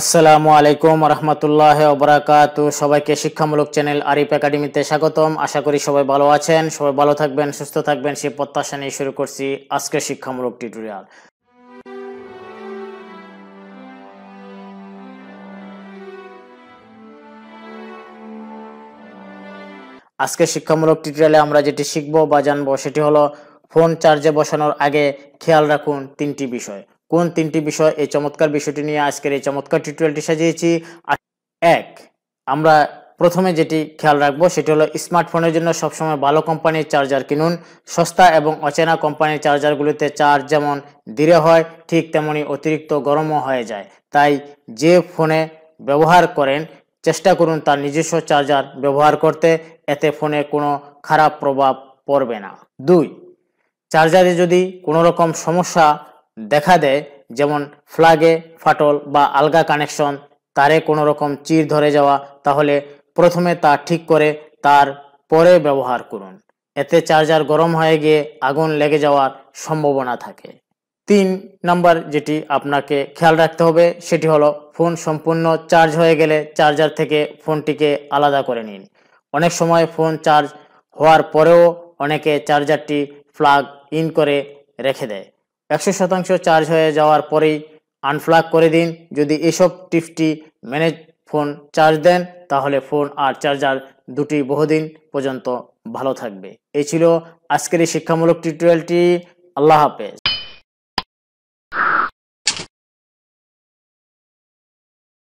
আসসালামু আলাইকুম রহমতুল্লাহ ওবরাকাত সবাইকে শিক্ষামূলক চ্যানেল আরিফ একাডেমিতে স্বাগতম আশা করি সবাই ভালো আছেন সবাই ভালো থাকবেন সুস্থ থাকবেন সেই প্রত্যাশা নিয়ে শুরু করছি আজকের শিক্ষামূলক টিউটোরিয়াল আজকে শিক্ষামূলক টিউটোরিয়ালে আমরা যেটি শিখবো বা জানবো সেটি হলো ফোন চার্জে বসানোর আগে খেয়াল রাখুন তিনটি বিষয় কোন তিনটি বিষয় এই চমৎকার বিষয়টি নিয়ে আজকের এই চমৎকার টিউটোরিয়ালটি সাজিয়েছি এক আমরা প্রথমে যেটি খেয়াল রাখবো সেটি হলো স্মার্টফোনের জন্য সবসময় ভালো কোম্পানির চার্জার কিনুন সস্তা এবং অচেনা কোম্পানির চার্জারগুলিতে চার্জ যেমন ধীরে হয় ঠিক তেমনি অতিরিক্ত গরমও হয়ে যায় তাই যে ফোনে ব্যবহার করেন চেষ্টা করুন তার নিজস্ব চার্জার ব্যবহার করতে এতে ফোনে কোনো খারাপ প্রভাব পড়বে না দুই চার্জারে যদি কোনো রকম সমস্যা দেখা দেয় যেমন ফ্লাগে ফাটল বা আলগা কানেকশন তারে কোনো রকম চির ধরে যাওয়া তাহলে প্রথমে তা ঠিক করে তার পরে ব্যবহার করুন এতে চার্জার গরম হয়ে গিয়ে আগুন লেগে যাওয়ার সম্ভাবনা থাকে তিন নাম্বার যেটি আপনাকে খেয়াল রাখতে হবে সেটি হলো ফোন সম্পূর্ণ চার্জ হয়ে গেলে চার্জার থেকে ফোনটিকে আলাদা করে নিন অনেক সময় ফোন চার্জ হওয়ার পরেও অনেকে চার্জারটি প্লাগ ইন করে রেখে দেয় একশো শতাংশ চার্জ হয়ে যাওয়ার পরেই আনফ্লাগ করে দিন যদি এসব টিপটি ম্যানেজ ফোন চার্জ দেন তাহলে ফোন আর চার্জার দুটি বহুদিন পর্যন্ত ভালো থাকবে এই ছিল আজকের এই শিক্ষামূলক টিউটোরিয়ালটি আল্লাহ হাফেজ